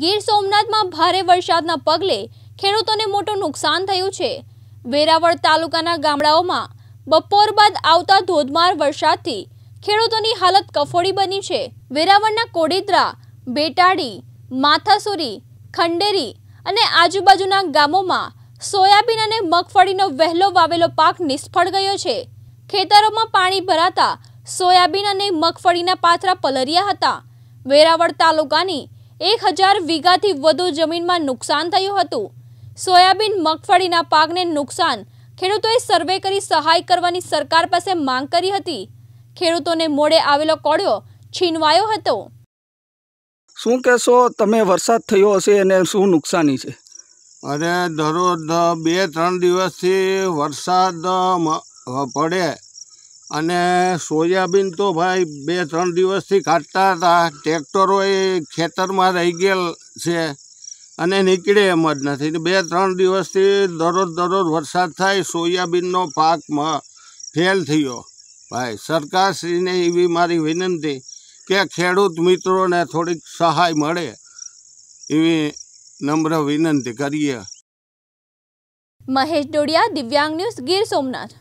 ગીર સોમનાથમાં ભારે વરસાદના પગલે ખેડૂતોને મોટું નુકસાન થયું છે વેરાવળ તાલુકાના ગામડાઓમાં બપોર બાદ આવતા ધોધમાર વરસાદથી ખેડૂતોની હાલત કફોડી બની છે વેરાવળના કોડિદ્રા બેટાડી માથાસુરી ખંડેરી અને આજુબાજુના ગામોમાં સોયાબીન અને મગફળીનો વહેલો વાવેલો પાક નિષ્ફળ ગયો છે ખેતરોમાં પાણી ભરાતા સોયાબીન અને મગફળીના પાથરા પલર્યા હતા વેરાવળ તાલુકાની એક હજાર વીઘાથી વધુ જમીનમાં નુકસાન થયું હતું સોયાબીન મગફળીના પાકને નુકસાન ખેડૂતોએ સર્વે કરી સહાય કરવાની સરકાર પાસે માંગ કરી હતી ખેડૂતોને મોડે આવેલો કોળિયો છીનવાયો હતો શું કહેશો તમે વરસાદ થયો હશે અને શું નુકસાની છે અરે દરરોજ બે ત્રણ દિવસથી વરસાદ પડે અને સોયાબીન તો ભાઈ બે ત્રણ દિવસથી કાઢતા હતા ટ્રેક્ટરો એ ખેતરમાં રહી ગયેલ છે અને નીકળે એમ જ નથી બે ત્રણ દિવસથી દરરોજ દરરોજ વરસાદ થાય સોયાબીનનો પાકમાં ફેલ થયો ભાઈ સરકારશ્રીને એવી મારી વિનંતી કે ખેડૂત મિત્રોને થોડીક સહાય મળે એવી નમ્ર વિનંતી કરીએ મહેશ ડોડિયા દિવ્યાંગ ન્યૂઝ ગીર સોમનાથ